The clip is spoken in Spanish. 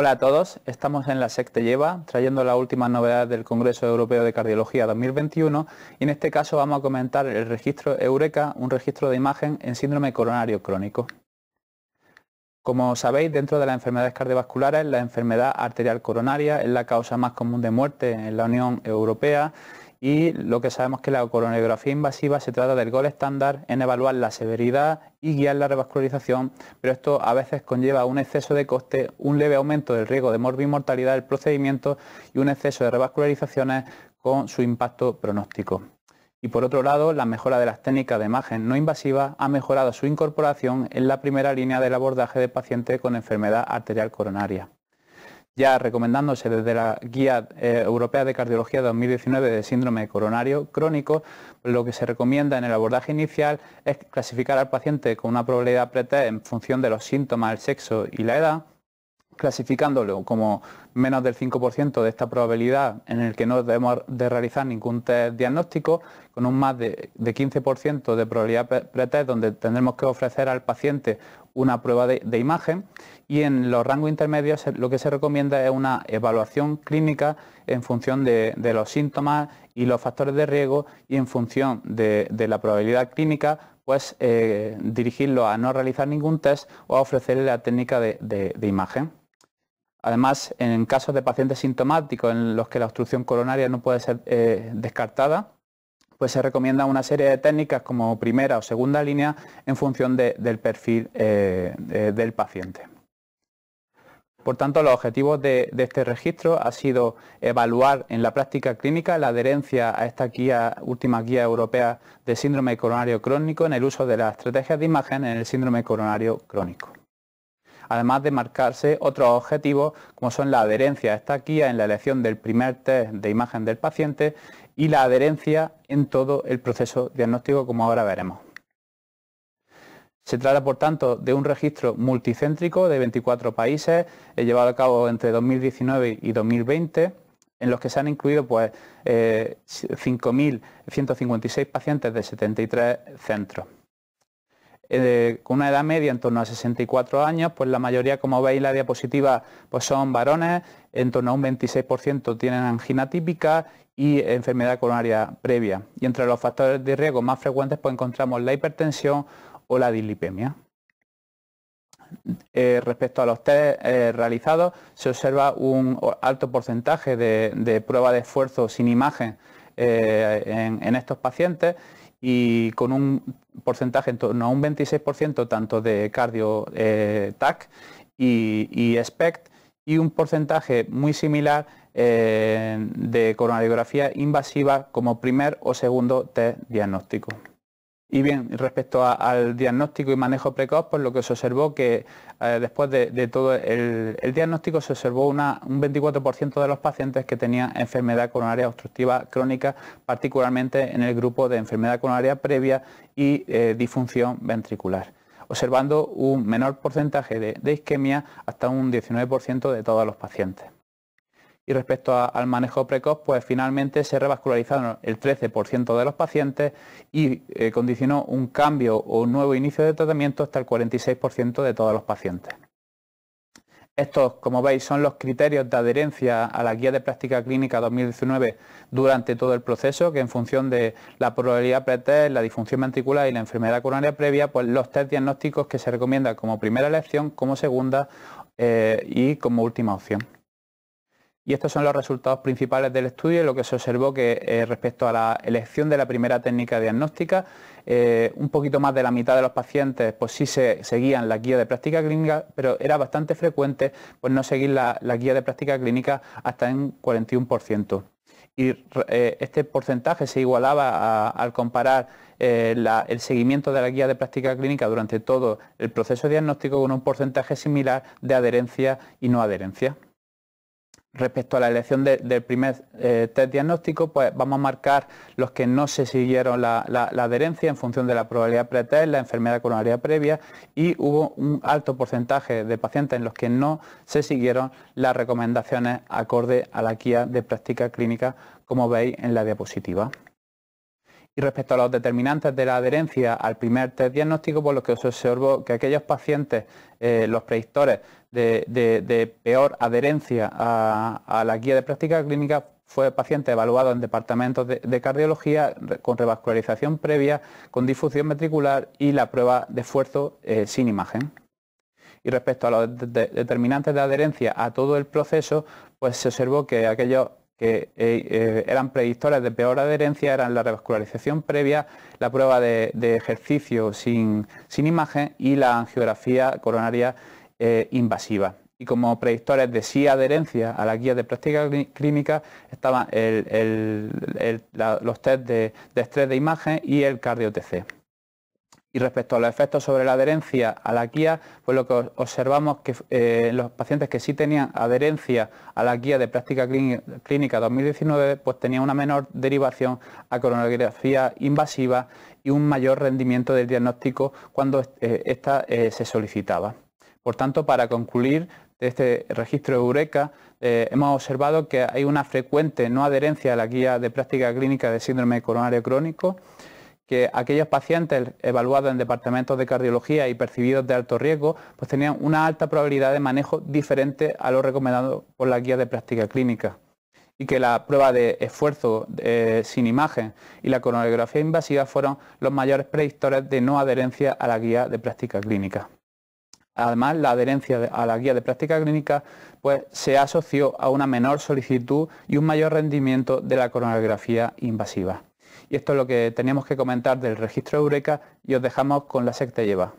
Hola a todos, estamos en la secta Lleva trayendo las últimas novedades del Congreso Europeo de Cardiología 2021 y en este caso vamos a comentar el registro Eureka, un registro de imagen en síndrome coronario crónico. Como sabéis, dentro de las enfermedades cardiovasculares, la enfermedad arterial coronaria es la causa más común de muerte en la Unión Europea y lo que sabemos que la coronografía invasiva se trata del gol estándar en evaluar la severidad y guiar la revascularización, pero esto a veces conlleva un exceso de coste, un leve aumento del riesgo de morbimortalidad del procedimiento y un exceso de revascularizaciones con su impacto pronóstico. Y por otro lado, la mejora de las técnicas de imagen no invasiva ha mejorado su incorporación en la primera línea del abordaje de pacientes con enfermedad arterial coronaria ya recomendándose desde la Guía eh, Europea de Cardiología 2019 de síndrome coronario crónico, lo que se recomienda en el abordaje inicial es clasificar al paciente con una probabilidad pretest en función de los síntomas, el sexo y la edad clasificándolo como menos del 5% de esta probabilidad en el que no debemos de realizar ningún test diagnóstico, con un más de, 15% de probabilidad pretest donde tendremos que ofrecer al paciente una prueba de, imagen y en los rangos intermedios lo que se recomienda es una evaluación clínica en función de, los síntomas y los factores de riesgo y en función de, la probabilidad clínica pues eh, dirigirlo a no realizar ningún test o a ofrecerle la técnica de imagen. Además, en casos de pacientes sintomáticos en los que la obstrucción coronaria no puede ser eh, descartada, pues se recomienda una serie de técnicas como primera o segunda línea en función del perfil eh, del paciente. Por tanto, los objetivos de, este registro ha sido evaluar en la práctica clínica la adherencia a esta última guía europea de síndrome coronario crónico en el uso de las estrategias de imagen en el síndrome coronario crónico además de marcarse otros objetivos como son la adherencia a esta guía en la elección del primer test de imagen del paciente y la adherencia en todo el proceso diagnóstico como ahora veremos. Se trata, por tanto, de un registro multicéntrico de 24 países eh, llevado a cabo entre 2019 y 2020 en los que se han incluido pues, 5.156 eh, pacientes de 73 centros. Eh, con una edad media en torno a 64 años, pues la mayoría, como veis en la diapositiva, pues son varones, en torno a un 26% tienen angina típica y enfermedad coronaria previa. Y entre los factores de riesgo más frecuentes pues encontramos la hipertensión o la dislipemia. Eh, respecto a los test eh, realizados, se observa un alto porcentaje de, de pruebas de esfuerzo sin imagen en, estos pacientes y con un porcentaje en torno a un 26% tanto de cardio eh, TAC y, SPECT y un porcentaje muy similar eh, de coronariografía invasiva como primer o segundo test diagnóstico. Y bien, respecto al diagnóstico y manejo precoz, pues lo que se observó que eh, después de, todo el, diagnóstico se observó un 24% de los pacientes que tenían enfermedad coronaria obstructiva crónica, particularmente en el grupo de enfermedad coronaria previa y eh, disfunción ventricular, observando un menor porcentaje de isquemia hasta un 19% de todos los pacientes y respecto al manejo precoz, pues finalmente se revascularizaron el 13% de los pacientes y eh, condicionó un cambio o un nuevo inicio de tratamiento hasta el 46% de todos los pacientes. Estos, como veis, son los criterios de adherencia a la Guía de Práctica Clínica 2019 durante todo el proceso, que en función de la probabilidad pretest, la disfunción ventricular y la enfermedad coronaria previa, pues los test diagnósticos que se recomienda como primera elección, como segunda eh, y como última opción. Y estos son los resultados principales del estudio, lo que se observó que eh, respecto a la elección de la primera técnica diagnóstica, eh, un poquito más de la mitad de los pacientes pues sí seguían la guía de práctica clínica, pero era bastante frecuente pues no seguir la, guía de práctica clínica hasta en 41% y eh, este porcentaje se igualaba al comparar el seguimiento de la guía de práctica clínica durante todo el proceso diagnóstico con un porcentaje similar de adherencia y no adherencia. Respecto a la elección del primer eh, test diagnóstico, pues vamos a marcar los que no se siguieron la, adherencia en función de la probabilidad pretest, la enfermedad coronaria previa y hubo un alto porcentaje de pacientes en los que no se siguieron las recomendaciones acorde a la guía de práctica clínica, como veis en la diapositiva. Y respecto a los determinantes de la adherencia al primer test diagnóstico, por lo que os observo que aquellos pacientes, eh, los predictores de, peor adherencia a, la guía de práctica clínica fue paciente evaluado en departamentos de, cardiología con revascularización previa, con difusión ventricular y la prueba de esfuerzo eh, sin imagen. Y respecto a los determinantes de adherencia a todo el proceso, pues se observó que aquellos que eh, eh, eran predictores de peor adherencia eran la revascularización previa, la prueba de, ejercicio sin, imagen y la angiografía coronaria invasiva. Y como predictores de sí adherencia a la guía de práctica clínica estaban los test de, estrés de imagen y el cardio-TC. Y respecto a los efectos sobre la adherencia a la guía, pues lo que observamos que eh, los pacientes que sí tenían adherencia a la guía de práctica clínica 2019, pues tenían una menor derivación a coronografía invasiva y un mayor rendimiento del diagnóstico cuando ésta eh, esta eh, se solicitaba. Por tanto, para concluir de este registro de Eureka, eh, hemos observado que hay una frecuente no adherencia a la guía de práctica clínica de síndrome coronario crónico, que aquellos pacientes evaluados en departamentos de cardiología y percibidos de alto riesgo, pues tenían una alta probabilidad de manejo diferente a lo recomendado por la guía de práctica clínica y que la prueba de esfuerzo eh, sin imagen y la coronografía invasiva fueron los mayores predictores de no adherencia a la guía de práctica clínica. Además, la adherencia a la guía de práctica clínica pues, se asoció a una menor solicitud y un mayor rendimiento de la coronografía invasiva. Y esto es lo que teníamos que comentar del registro Eureka y os dejamos con la secta lleva.